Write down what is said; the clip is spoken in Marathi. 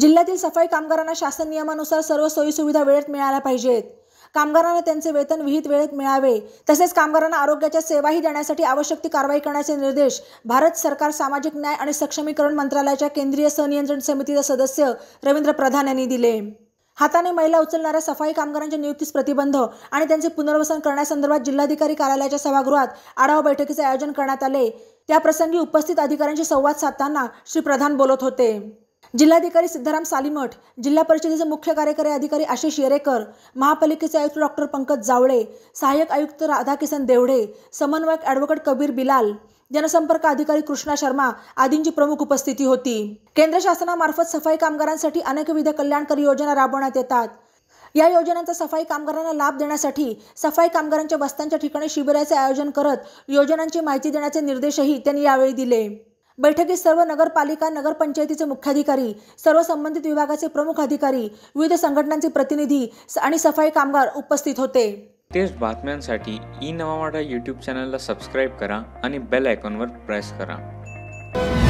जिल्ह्यातील सफाई कामगारांना शासन नियमानुसार सर्व सोयीसुविधा वेळेत मिळाल्या पाहिजेत कामगारांना त्यांचे वेतन विहित वेळेत मिळावे तसेच कामगारांना आरोग्याच्या सेवाही देण्यासाठी आवश्यक ती कारवाई करण्याचे निर्देश भारत सरकार सामाजिक न्याय आणि सक्षमीकरण मंत्रालयाच्या केंद्रीय सनियंत्रण समितीचे सदस्य रवींद्र प्रधान यांनी दिले हाताने महिला उचलणाऱ्या सफाई कामगारांच्या नियुक्तीस प्रतिबंध आणि त्यांचे पुनर्वसन करण्यासंदर्भात जिल्हाधिकारी कार्यालयाच्या सभागृहात आढावा बैठकीचे आयोजन करण्यात आले त्याप्रसंगी उपस्थित अधिकाऱ्यांशी संवाद साधताना श्री प्रधान बोलत होते जिल्हाधिकारी सिद्धाराम सालीमठ जिल्हा परिषदेचे मुख्य कार्यकारी अधिकारी आशिष येरेकर महापालिकेचे आयुक्त डॉक्टर पंकज जावळे सहाय्यक आयुक्त राधाकिसन देवडे समन्वयक ॲडव्होकेट कबीर बिलाल जनसंपर्क अधिकारी कृष्णा शर्मा आदींची प्रमुख उपस्थिती होती केंद्र शासनामार्फत सफाई कामगारांसाठी अनेकविध कल्याणकारी योजना राबवण्यात येतात या योजनांचा सफाई कामगारांना लाभ देण्यासाठी सफाई कामगारांच्या वस्त्यांच्या ठिकाणी शिबिराचे आयोजन करत योजनांची माहिती देण्याचे निर्देशही त्यांनी यावेळी दिले बैठकीत सर्व नगरपालिका नगरपंचायतीचे मुख्याधिकारी सर्व संबंधित विभागाचे प्रमुख अधिकारी विविध संघटनांचे प्रतिनिधी आणि सफाई कामगार उपस्थित होते तेच बातम्यांसाठी ई नवामाडा यूट्यूब चॅनलला सबस्क्राईब करा आणि बेल आयकॉनवर प्रेस करा